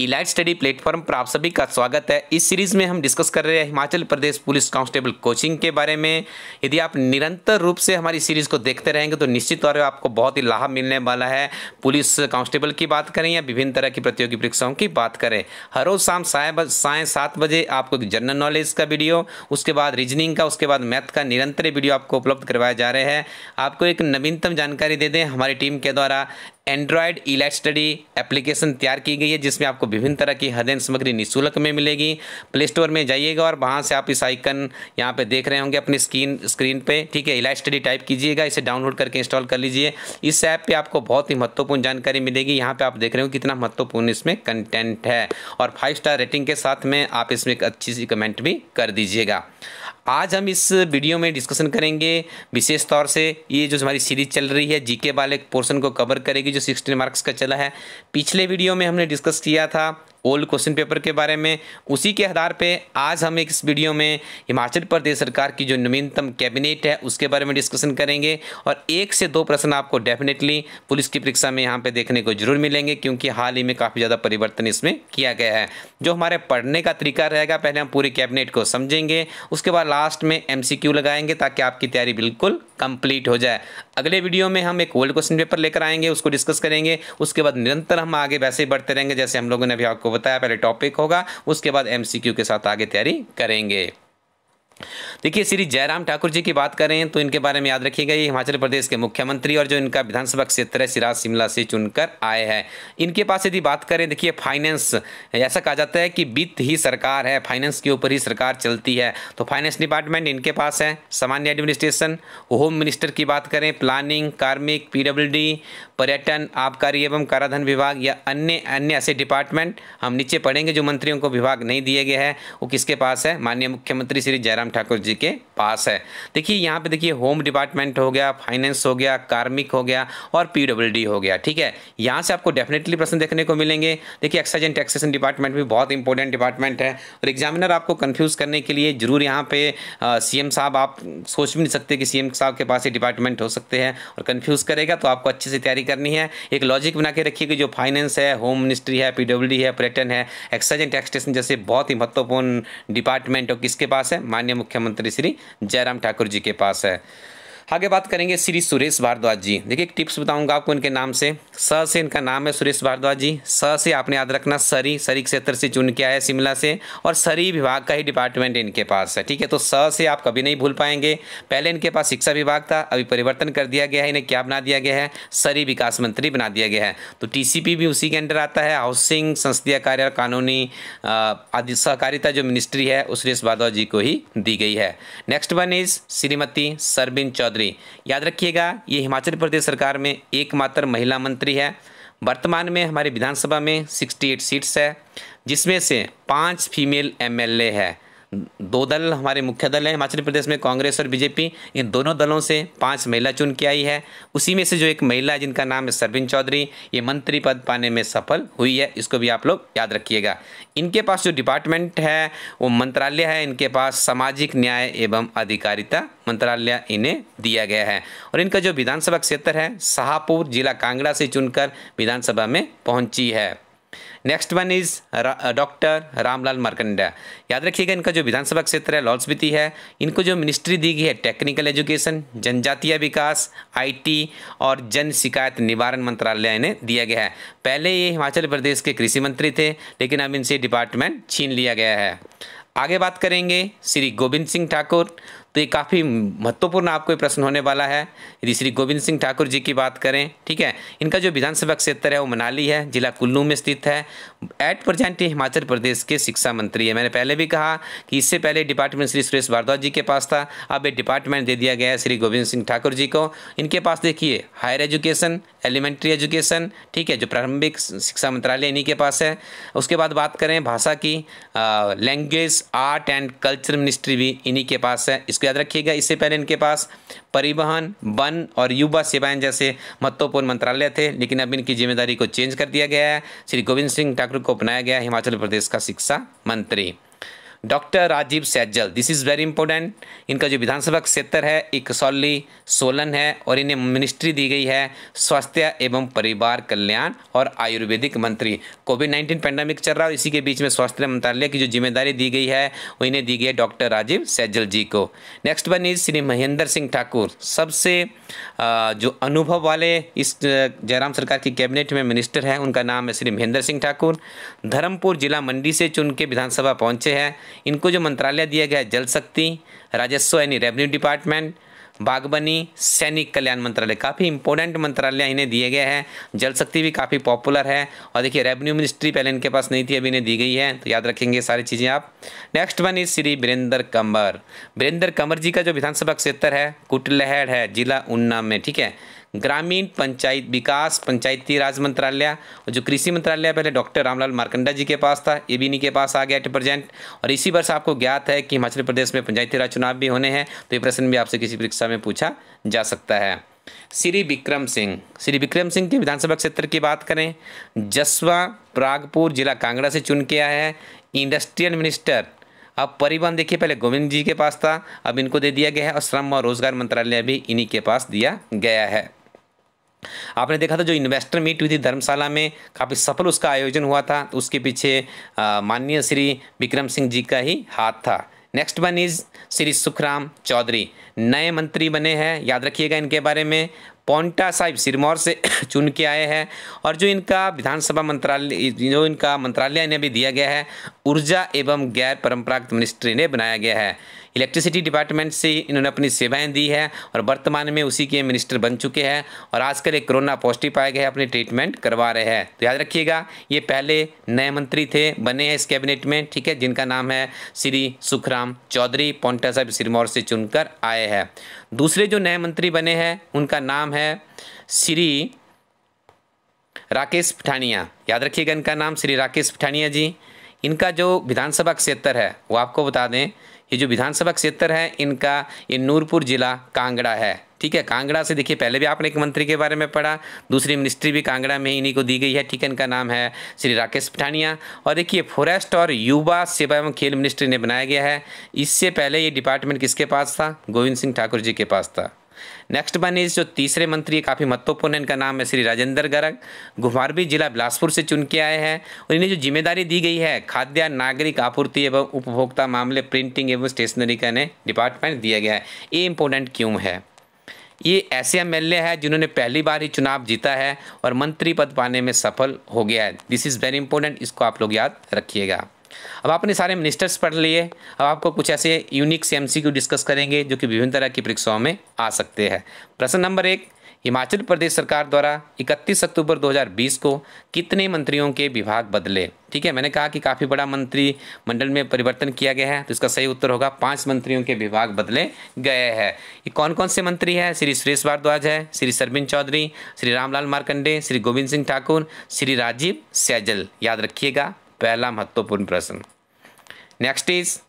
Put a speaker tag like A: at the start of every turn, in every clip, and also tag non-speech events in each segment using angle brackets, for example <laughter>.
A: elite study platform पर आप सभी का स्वागत है इस सीरीज में हम डिस्कस कर रहे हैं Himachal Pradesh police constable coaching के बारे में यदि आप निरंतर रूप से हमारी सीरीज को देखते रहेंगे तो निश्चित तौर पर आपको बहुत ही लाभ मिलने वाला है पुलिस कांस्टेबल की बात करें या विभिन्न तरह की प्रतियोगी परीक्षाओं की बात करें हर रोज शाम साय सात बजे आपको जनरल नॉलेज का वीडियो उसके बाद रीजनिंग का उसके बाद मैथ का निरंतर वीडियो आपको उपलब्ध करवाया जा रहे हैं आपको एक नवीनतम जानकारी दे दें हमारी टीम के द्वारा एंड्रॉयड इलाइट स्टडी एप्लीकेशन तैयार की गई है जिसमें आपको विभिन्न तरह की अध्ययन सामग्री निःशुल्क में मिलेगी प्ले स्टोर में जाइएगा और वहाँ से आप इस आइकन यहाँ पे देख रहे होंगे अपनी स्क्रीन स्क्रीन पे ठीक है इलाइट स्टडी टाइप कीजिएगा इसे डाउनलोड करके इंस्टॉल कर लीजिए इस ऐप पर आपको बहुत ही महत्वपूर्ण जानकारी मिलेगी यहाँ पर आप देख रहे हो कितना महत्वपूर्ण इसमें कंटेंट है और फाइव स्टार रेटिंग के साथ में आप इसमें एक अच्छी सी कमेंट भी कर दीजिएगा आज हम इस वीडियो में डिस्कशन करेंगे विशेष तौर से ये जो हमारी सीरीज चल रही है जीके वाले पोर्शन को कवर करेगी जो सिक्सटीन मार्क्स का चला है पिछले वीडियो में हमने डिस्कस किया था ओल्ड क्वेश्चन पेपर के बारे में उसी के आधार पे आज हम एक इस वीडियो में हिमाचल प्रदेश सरकार की जो नवीनतम कैबिनेट है उसके बारे में डिस्कशन करेंगे और एक से दो प्रश्न आपको डेफिनेटली पुलिस की परीक्षा में यहाँ पर देखने को जरूर मिलेंगे क्योंकि हाल ही में काफ़ी ज़्यादा परिवर्तन इसमें किया गया है जो हमारे पढ़ने का तरीका रहेगा पहले हम पूरी कैबिनेट को समझेंगे उसके बाद लास्ट में एम लगाएंगे ताकि आपकी तैयारी बिल्कुल कंप्लीट हो जाए अगले वीडियो में हम एक ओल्ड क्वेश्चन पेपर लेकर आएंगे उसको डिस्कस करेंगे उसके बाद निरंतर हम आगे वैसे ही बढ़ते रहेंगे जैसे हम लोगों ने अभी आपको आपको बताया पहले टॉपिक होगा उसके बाद एम के साथ आगे तैयारी करेंगे देखिए श्री जयराम ठाकुर जी की बात करें तो इनके बारे में याद रखिएगा ये हिमाचल प्रदेश के मुख्यमंत्री और जो इनका विधानसभा क्षेत्र है सिराज शिमला से चुनकर आए हैं इनके पास यदि बात करें देखिए फाइनेंस ऐसा कहा जाता है कि वित्त ही सरकार है फाइनेंस के ऊपर ही सरकार चलती है तो फाइनेंस डिपार्टमेंट इनके पास है सामान्य एडमिनिस्ट्रेशन होम मिनिस्टर की बात करें प्लानिंग कार्मिक पी पर्यटन आबकारी एवं कराधन विभाग या अन्य अन्य ऐसे डिपार्टमेंट हम नीचे पढ़ेंगे जो मंत्रियों को विभाग नहीं दिए गए हैं वो किसके पास है माननीय मुख्यमंत्री श्री जयराम ठाकुर जी के पास है देखिए यहाँ पे देखिए होम डिपार्टमेंट हो गया फाइनेंस हो गया कार्मिक हो गया और पी हो गया ठीक है यहाँ से आपको डेफिनेटली प्रश्न देखने को मिलेंगे देखिए एक्साइज एंड टैक्सेशन डिपार्टमेंट भी बहुत इंपॉर्टेंट डिपार्टमेंट है और एग्जामिनर आपको कन्फ्यूज़ करने के लिए ज़रूर यहाँ पे सी साहब आप सोच भी नहीं सकते कि सी साहब के पास ये डिपार्टमेंट हो सकते हैं और कन्फ्यूज़ करेगा तो आपको अच्छे से तैयारी करनी है एक लॉजिक बना के रखिए कि जो फाइनेंस है होम मिनिस्ट्री है पीडब्ल्यूडी है पर्यटन है एक्साइज एंड टैक्सटेशन जैसे बहुत ही महत्वपूर्ण डिपार्टमेंट और किसके पास है माननीय मुख्यमंत्री श्री जयराम ठाकुर जी के पास है आगे बात करेंगे श्री सुरेश भारद्वाज जी देखिए एक टिप्स बताऊंगा आपको इनके नाम से स से इनका नाम है सुरेश भारद्वाज जी स से आपने याद रखना सरी सरी क्षेत्र से चुन के आया शिमला से और सरी विभाग का ही डिपार्टमेंट इनके पास है ठीक है तो स से आप कभी नहीं भूल पाएंगे पहले इनके पास शिक्षा विभाग था अभी परिवर्तन कर दिया गया है इन्हें क्या बना दिया गया है सरी विकास मंत्री बना दिया गया है तो टी भी उसी के अंडर आता है हाउसिंग संसदीय कार्य और कानूनी आदि सहकारिता जो मिनिस्ट्री है उस सुरेश भारद्वाज जी को ही दी गई है next one is Shrimati Sarveen Choudhary मंत्री याद रखिएगा ये हिमाचल प्रदेश सरकार में एकमात्र महिला मंत्री है वर्तमान में हमारे विधानसभा में 68 सीट्स है जिसमें से पांच फीमेल एमएलए है दो दल हमारे मुख्य दल हैं हिमाचल प्रदेश में कांग्रेस और बीजेपी इन दोनों दलों से पांच महिला चुन के आई है उसी में से जो एक महिला है जिनका नाम है सरविन चौधरी ये मंत्री पद पाने में सफल हुई है इसको भी आप लोग याद रखिएगा इनके पास जो डिपार्टमेंट है वो मंत्रालय है इनके पास सामाजिक न्याय एवं अधिकारिता मंत्रालय इन्हें दिया गया है और इनका जो विधानसभा क्षेत्र है शाहपुर जिला कांगड़ा से चुनकर विधानसभा में पहुँची है next one is doctor Ramlal Markanda याद रखिएगा इनका जो विधानसभा क्षेत्र है लॉल स्पीति है इनको जो मिनिस्ट्री दी गई है टेक्निकल एजुकेशन जनजातीय विकास आईटी और जन शिकायत निवारण मंत्रालय इन्हें दिया गया है पहले ये हिमाचल प्रदेश के कृषि मंत्री थे लेकिन अब इनसे डिपार्टमेंट छीन लिया गया है आगे बात करेंगे श्री गोविंद सिंह ठाकुर तो ये काफ़ी महत्वपूर्ण आपको प्रश्न होने वाला है यदि श्री गोविंद सिंह ठाकुर जी की बात करें ठीक है इनका जो विधानसभा क्षेत्र है वो मनाली है जिला कुल्लू में स्थित है एट प्रजेंट हिमाचल प्रदेश के शिक्षा मंत्री है मैंने पहले भी कहा कि इससे पहले डिपार्टमेंट श्री सुरेश भारद्वाज जी के पास था अब ये डिपार्टमेंट दे दिया गया है श्री गोविंद सिंह ठाकुर जी को इनके पास देखिए हायर एजुकेशन एलिमेंट्री एजुकेशन ठीक है जो प्रारंभिक शिक्षा मंत्रालय इन्हीं के पास है उसके बाद बात करें भाषा की language art and culture ministry भी इन्हीं के पास है इसको याद रखिएगा इससे पहले इनके पास परिवहन वन और युवा सेवाएं जैसे महत्वपूर्ण मंत्रालय थे लेकिन अब इनकी जिम्मेदारी को चेंज कर दिया गया है श्री गोविंद सिंह ठाकुर को अपनाया गया हिमाचल प्रदेश का शिक्षा मंत्री doctor Rajiv Saizal this is very important इनका जो विधानसभा क्षेत्र है इकसौली सोलन है और इन्हें मिनिस्ट्री दी गई है स्वास्थ्य एवं परिवार कल्याण और आयुर्वेदिक मंत्री कोविड नाइन्टीन पैंडमिक चल रहा है इसी के बीच में स्वास्थ्य मंत्रालय की जो जिम्मेदारी दी गई है वो इन्हें दी गई है डॉक्टर राजीव सैजल जी को next one is Shri Mahendra Singh Thakur सबसे जो अनुभव वाले इस जयराम सरकार की कैबिनेट में मिनिस्टर हैं उनका नाम है श्री महेंद्र सिंह ठाकुर धर्मपुर जिला मंडी से चुन के विधानसभा पहुँचे हैं इनको जो मंत्रालय दिया गया है जल शक्ति राजस्व यानी रेवेन्यू डिपार्टमेंट बागबनी सैनिक कल्याण मंत्रालय काफ़ी इंपॉर्टेंट मंत्रालय इन्हें दिए गए हैं जल शक्ति भी काफ़ी पॉपुलर है और देखिए रेवेन्यू मिनिस्ट्री पहले इनके पास नहीं थी अभी इन्हें दी गई है तो याद रखेंगे सारी चीज़ें आप next one is Shri Virendra Kanwar Virendra Kanwar ji का जो विधानसभा क्षेत्र है कुटलहड़ है जिला उन्ना में ठीक है ग्रामीण पंचायत विकास पंचायती राज मंत्रालय और जो कृषि मंत्रालय पहले डॉक्टर रामलाल मारकंडा जी के पास था ये भी इन्हीं के पास आ गया एट प्रेजेंट और इसी वर्ष आपको ज्ञात है कि हिमाचल प्रदेश में पंचायती राज चुनाव भी होने हैं तो ये प्रश्न भी आपसे किसी परीक्षा में पूछा जा सकता है श्री विक्रम सिंह श्री विक्रम सिंह के विधानसभा क्षेत्र की बात करें जसवा प्रागपुर जिला कांगड़ा से चुन किया है इंडस्ट्रियल मिनिस्टर अब परिवहन देखिए पहले गोविंद जी के पास था अब इनको दे दिया गया है और श्रम और रोजगार मंत्रालय भी इन्हीं के पास दिया गया है आपने देखा था जो इन्वेस्टर मीट हुई थी धर्मशाला में काफ़ी सफल उसका आयोजन हुआ था तो उसके पीछे माननीय श्री विक्रम सिंह जी का ही हाथ था next one is Shri Sukhram Chaudhary नए मंत्री बने हैं याद रखिएगा इनके बारे में पोंटा साहिब सिरमौर से <coughs> चुन के आए हैं और जो इनका विधानसभा मंत्रालय जो इनका मंत्रालय इन्हें भी दिया गया है ऊर्जा एवं गैर परम्परागत मिनिस्ट्री ने बनाया गया है इलेक्ट्रिसिटी डिपार्टमेंट से इन्होंने अपनी सेवाएं दी है और वर्तमान में उसी के मिनिस्टर बन चुके हैं और आजकल एक कोरोना पॉजिटिव पाए गए अपने ट्रीटमेंट करवा रहे हैं तो याद रखिएगा ये पहले नए मंत्री थे बने हैं इस कैबिनेट में ठीक है जिनका नाम है श्री सुखराम चौधरी पौंटा साहब सिरमौर से चुनकर आए हैं दूसरे जो नए मंत्री बने हैं उनका नाम है है श्री राकेश पठानिया याद रखिएगा इनका नाम श्री राकेश पठानिया जी इनका जो विधानसभा क्षेत्र है वो आपको बता दें ये जो विधानसभा क्षेत्र है इनका ये नूरपुर जिला कांगड़ा है ठीक है कांगड़ा से देखिए पहले भी आपने एक मंत्री के बारे में पढ़ा दूसरी मिनिस्ट्री भी कांगड़ा में इन्हीं को दी गई है ठीक है इनका नाम है श्री राकेश पठानिया और देखिए फॉरेस्ट और युवा सेवा एवं खेल मिनिस्ट्री ने बनाया गया है इससे पहले ये डिपार्टमेंट किसके पास था गोविंद सिंह ठाकुर जी के पास था नेक्स्ट बने जो तीसरे मंत्री काफ़ी महत्वपूर्ण है इनका नाम है श्री राजेंद्र गर्ग घुमारवी जिला बिलासपुर से चुन के आए हैं और इन्हें जो जिम्मेदारी दी गई है खाद्यान्न नागरिक आपूर्ति एवं उपभोक्ता मामले प्रिंटिंग एवं स्टेशनरी का इन्हें डिपार्टमेंट दिया गया है ये इंपॉर्टेंट क्यों है ये ऐसे एम एल है जिन्होंने पहली बार ही चुनाव जीता है और मंत्री पद पाने में सफल हो गया है दिस इज़ वेरी इंपॉर्टेंट इसको आप लोग याद रखिएगा अब आपने सारे मिनिस्टर्स पढ़ लिए अब आपको कुछ ऐसे यूनिक सी एम डिस्कस करेंगे जो कि विभिन्न तरह की परीक्षाओं में आ सकते हैं प्रश्न नंबर एक हिमाचल प्रदेश सरकार द्वारा 31 अक्टूबर 2020 को कितने मंत्रियों के विभाग बदले ठीक है मैंने कहा कि काफ़ी बड़ा मंत्री मंडल में परिवर्तन किया गया है तो इसका सही उत्तर होगा पांच मंत्रियों के विभाग बदले गए हैं ये कौन कौन से मंत्री हैं श्री सुरेश भारद्वाज है श्री सरबिन चौधरी श्री रामलाल मारकंडे श्री गोविंद सिंह ठाकुर श्री राजीव सैजल याद रखिएगा पहला महत्वपूर्ण प्रश्न नेक्स्ट इज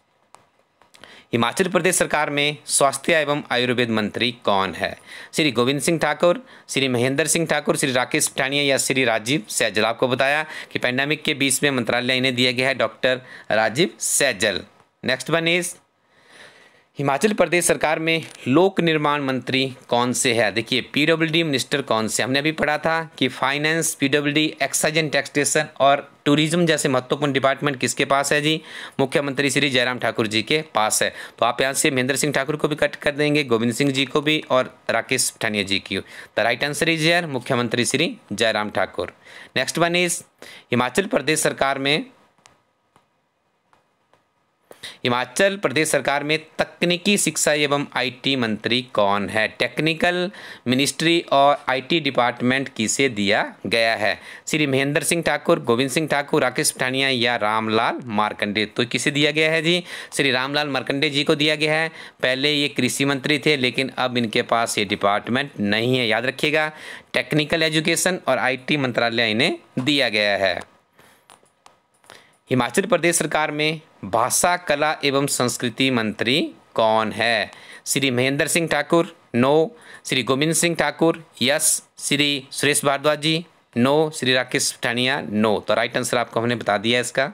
A: हिमाचल प्रदेश सरकार में स्वास्थ्य एवं आयुर्वेद मंत्री कौन है श्री गोविंद सिंह ठाकुर श्री महेंद्र सिंह ठाकुर श्री राकेश पठानिया या श्री राजीव सैजल आपको बताया कि पैंडेमिक के बीच में मंत्रालय इन्हें दिया गया है doctor Rajiv Saizal next one is Himachal Pradesh सरकार में लोक निर्माण मंत्री कौन से है देखिए पीडब्ल्यूडी मिनिस्टर कौन से हमने अभी पढ़ा था कि finance PWD excise and taxation और टूरिज्म जैसे महत्वपूर्ण डिपार्टमेंट किसके पास है जी मुख्यमंत्री श्री जयराम ठाकुर जी के पास है तो आप यहाँ से महेंद्र सिंह ठाकुर को भी कट कर देंगे गोविंद सिंह जी को भी और राकेश पठानिया जी की the right answer is yeah मुख्यमंत्री Shri Jairam Thakur next one is Himachal Pradesh सरकार में हिमाचल प्रदेश सरकार में तकनीकी शिक्षा एवं आईटी मंत्री कौन है टेक्निकल मिनिस्ट्री और आईटी डिपार्टमेंट किसे दिया गया है श्री महेंद्र सिंह ठाकुर गोविंद सिंह ठाकुर राकेश पठानिया या रामलाल मार्कंडे तो किसे दिया गया है जी श्री रामलाल मार्कंडे जी को दिया गया है पहले ये कृषि मंत्री थे लेकिन अब इनके पास ये डिपार्टमेंट नहीं है याद रखिएगा टेक्निकल एजुकेशन और आई मंत्रालय इन्हें दिया गया है हिमाचल प्रदेश सरकार में भाषा कला एवं संस्कृति मंत्री कौन है Shri Mahendra Singh Thakur no Shri Govind Singh Thakur yes Shri Suresh Bhardwaj ji no Shri Rakesh Pathania no तो राइट आंसर आपको हमने बता दिया इसका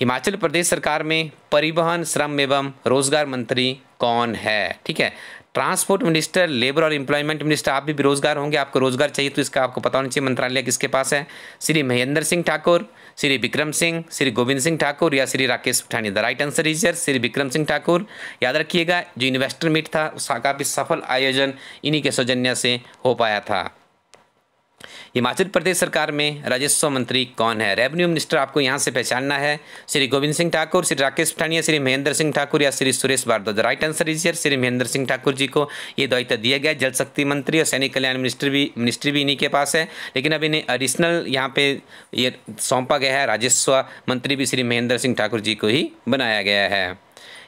A: हिमाचल प्रदेश सरकार में परिवहन श्रम एवं रोजगार मंत्री कौन है ठीक है ट्रांसपोर्ट मिनिस्टर लेबर और एम्प्लॉयमेंट मिनिस्टर आप भी बेरोजगार होंगे आपको रोजगार चाहिए तो इसका आपको पता होना चाहिए मंत्रालय किसके पास है श्री महेंद्र सिंह ठाकुर श्री विक्रम सिंह श्री गोविंद सिंह ठाकुर या Shri Rakesh Pathani the right answer is yeah Shri Vikram Singh Thakur याद रखिएगा जो इन्वेस्टर मीट था उसका काफ़ी सफल आयोजन इन्हीं के सौजन्य से हो पाया था हिमाचल प्रदेश सरकार में राजस्व मंत्री कौन है रेवेन्यू मिनिस्टर आपको यहाँ से पहचानना है श्री गोविंद सिंह ठाकुर श्री राकेश पठानिया श्री महेंद्र सिंह ठाकुर या Shri Suresh Bhardwaj right answer is Shri Mahendra Singh Thakur ji को ये दायित्व दिया गया जल शक्ति मंत्री और सैनिक कल्याण मिनिस्ट्री भी मिनिस्ट्री भी इन्हीं के पास है लेकिन अब इन्हें एडिशनल यहाँ पे ये सौंपा गया है राजस्व मंत्री भी श्री महेंद्र सिंह ठाकुर जी को ही बनाया गया है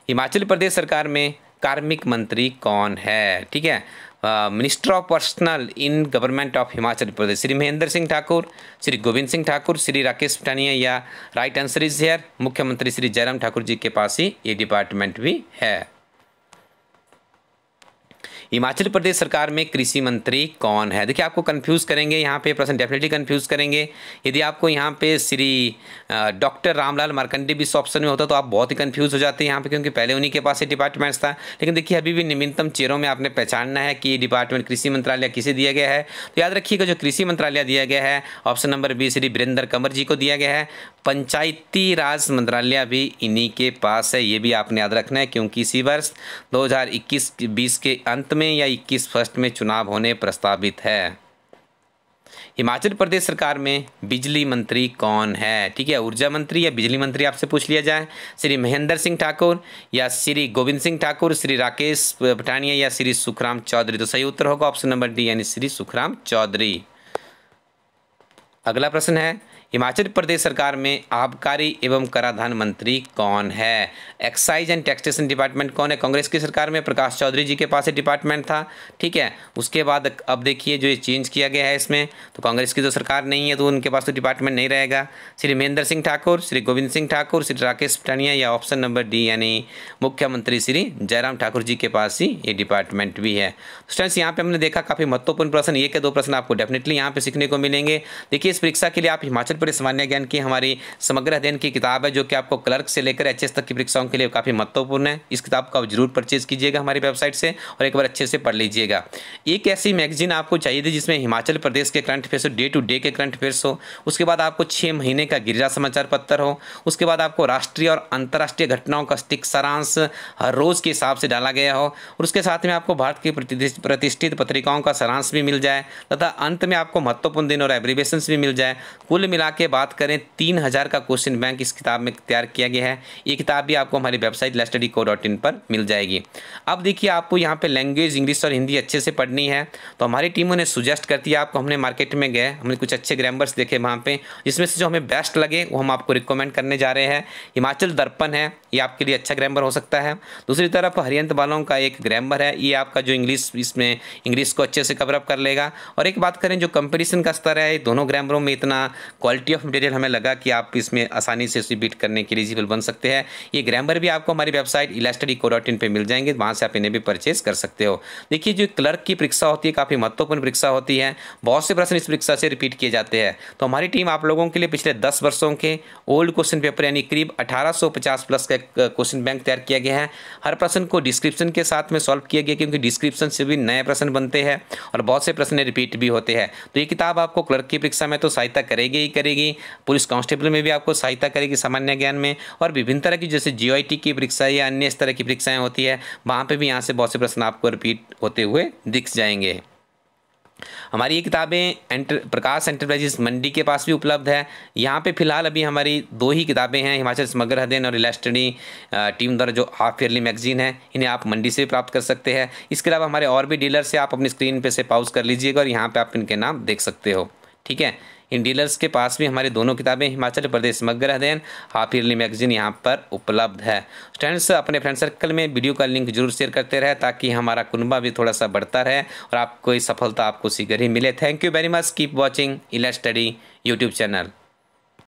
A: हिमाचल प्रदेश सरकार में कार्मिक मंत्री कौन है ठीक है minister of personnel in government of Himachal Pradesh Shri Mahendra Singh Thakur Shri Govind Singh Thakur Shri Rakesh Pathania या राइट आंसर इज हेयर मुख्यमंत्री श्री जयराम ठाकुर जी के पास ही ये डिपार्टमेंट भी है हिमाचल प्रदेश सरकार में कृषि मंत्री कौन है देखिए आपको कन्फ्यूज़ करेंगे यहाँ पे प्रश्न डेफिनेटली कन्फ्यूज़ करेंगे यदि आपको यहाँ पे श्री डॉक्टर रामलाल मार्कंडे भी इस ऑप्शन में होता तो आप बहुत ही कन्फ्यूज़ हो जाते हैं यहाँ पे क्योंकि पहले उन्हीं के पास ये डिपार्टमेंट्स था लेकिन देखिए अभी भी निम्नतम चेहरों में आपने पहचानना है कि डिपार्टमेंट कृषि मंत्रालय किसे दिया गया है तो याद रखिएगा जो कृषि मंत्रालय दिया गया है option number B Shri Virendra Kanwar ji को दिया गया है पंचायती राज मंत्रालय भी इन्हीं के पास है ये भी आपने याद रखना है क्योंकि इसी वर्ष दो हज़ार इक्कीस बीस के अंत में में या इक्कीस फर्स्ट में चुनाव होने प्रस्तावित है हिमाचल प्रदेश सरकार में बिजली मंत्री कौन है ठीक है ऊर्जा मंत्री या बिजली मंत्री आपसे पूछ लिया जाए श्री महेंद्र सिंह ठाकुर या श्री गोविंद सिंह ठाकुर श्री राकेश पठानिया या श्री सुखराम चौधरी तो सही उत्तर होगा ऑप्शन नंबर डी यानी श्री सुखराम चौधरी अगला प्रश्न है हिमाचल प्रदेश सरकार में आबकारी एवं कराधान मंत्री कौन है एक्साइज एंड टैक्सेशन डिपार्टमेंट कौन है कांग्रेस की सरकार में प्रकाश चौधरी जी के पास डिपार्टमेंट था ठीक है उसके बाद अब देखिए जो ये चेंज किया गया है इसमें तो कांग्रेस की जो सरकार नहीं है तो उनके पास तो डिपार्टमेंट नहीं रहेगा श्री महेंद्र सिंह ठाकुर श्री गोविंद सिंह ठाकुर श्री राकेश पटानिया या ऑप्शन नंबर डी यानी मुख्यमंत्री श्री जयराम ठाकुर जी के पास ही ये डिपार्टमेंट भी है स्टूडेंट्स यहाँ पे हमने देखा काफ़ी महत्वपूर्ण प्रश्न ये के दो प्रश्न आपको डेफिनेटली यहाँ पे सीखने को मिलेंगे देखिए इस परीक्षा के लिए आप हिमाचल पूरे सामान्य ज्ञान की हमारी समग्र अध्ययन की किताब है जो कि आपको क्लर्क से लेकर एच तक की परीक्षाओं के लिए काफ़ी महत्वपूर्ण है इस किताब को आप जरूर परचेज़ कीजिएगा हमारी वेबसाइट से और एक बार अच्छे से पढ़ लीजिएगा एक ऐसी मैगजीन आपको चाहिए थी जिसमें हिमाचल प्रदेश के current affairs day to day के करंट अफेयर्स हो उसके बाद आपको छः महीने का गिरजा समाचार पत्र हो उसके बाद आपको राष्ट्रीय और अंतर्राष्ट्रीय घटनाओं का स्टिक सारांश हर रोज़ के हिसाब से डाला गया हो और उसके साथ में आपको भारत की प्रतिष्ठित पत्रिकाओं का सारांश भी मिल जाए तथा अंत में आपको महत्वपूर्ण दिन और एब्रीवेशन भी मिल जाए कुल मिला के बात करें तीन हज़ार का क्वेश्चन बैंक इस किताब में तैयार किया गया है ये किताब भी आपको हमारी वेबसाइट लस्टडी को डॉट इन पर मिल जाएगी अब देखिए आपको यहाँ पे लैंग्वेज इंग्लिश और हिंदी अच्छे से पढ़नी है तो हमारी टीमों ने सुजेस्ट कर दिया आपको हमने मार्केट में गए हमने कुछ अच्छे ग्रामर्स देखे वहाँ पर जिसमें से जो हमें बेस्ट लगे वो हम आपको रिकमेंड करने जा रहे हैं हिमाचल दर्पण है ये आपके लिए अच्छा ग्रामर हो सकता है दूसरी तरफ हरियंत बालों का एक ग्रामर है ये आपका जो इंग्लिश इसमें इंग्लिश को अच्छे से कवरअप कर लेगा और एक बात करें जो कंपटीशन का स्तर है दोनों ग्रामरों में इतना क्वालिटी क्वालिटी ऑफ मटेरियल हमें लगा कि आप इसमें आसानी से उसे बीट करने के एलिजिबल बन सकते हैं ये ग्रामर भी आपको हमारी वेबसाइट इलास्टडी को डॉट इन पर मिल जाएंगे वहाँ से आप इन्हें भी परचेज कर सकते हो देखिए जो क्लर्क की परीक्षा होती है काफ़ी महत्वपूर्ण परीक्षा होती है बहुत से प्रश्न इस परीक्षा से रिपीट किए जाते हैं तो हमारी टीम आप लोगों के लिए पिछले दस वर्षों के ओल्ड क्वेश्चन पेपर यानी करीब अठारह प्लस का क्वेश्चन बैंक तैयार किया गया है हर प्रश्न को डिस्क्रिप्शन के साथ में सॉल्व किया गया क्योंकि डिस्क्रिप्शन से भी नए प्रश्न बनते हैं और बहुत से प्रश्न रिपीट भी होते हैं तो ये किताब आपको क्लर्क की परीक्षा में तो सहायता करेगी ही करेगी करेगी पुलिस कांस्टेबल में भी आपको सहायता करेगी सामान्य ज्ञान में और विभिन्न तरह की जैसे जी की परीक्षा या अन्य इस तरह की परीक्षाएँ होती है वहाँ पर भी यहाँ से बहुत से प्रश्न आपको रिपीट होते हुए दिख जाएंगे हमारी ये किताबें एंटर प्रकाश एंटरप्राइजेस मंडी के पास भी उपलब्ध है यहाँ पे फिलहाल अभी हमारी दो ही किताबें हैं हिमाचल समग्र हदेन और इलेस्टनी टीम द्वारा जो हाफ ईयरली मैगजीन है इन्हें आप मंडी से भी प्राप्त कर सकते हैं इसके अलावा हमारे और भी डीलर से आप अपनी स्क्रीन पे से पाउज कर लीजिएगा और यहाँ पर आप इनके नाम देख सकते हो ठीक है इन डीलर्स के पास भी हमारी दोनों किताबें हिमाचल प्रदेश समग्र अध्ययन हाफ ईयरली मैगजीन यहाँ पर उपलब्ध है फ्रेंड्स अपने फ्रेंड सर्कल में वीडियो का लिंक जरूर शेयर करते रहे ताकि हमारा कुनबा भी थोड़ा सा बढ़ता रहे और आपको सफलता आपको शीघ्र ही मिले thank you very much keep watching Ila study YouTube channel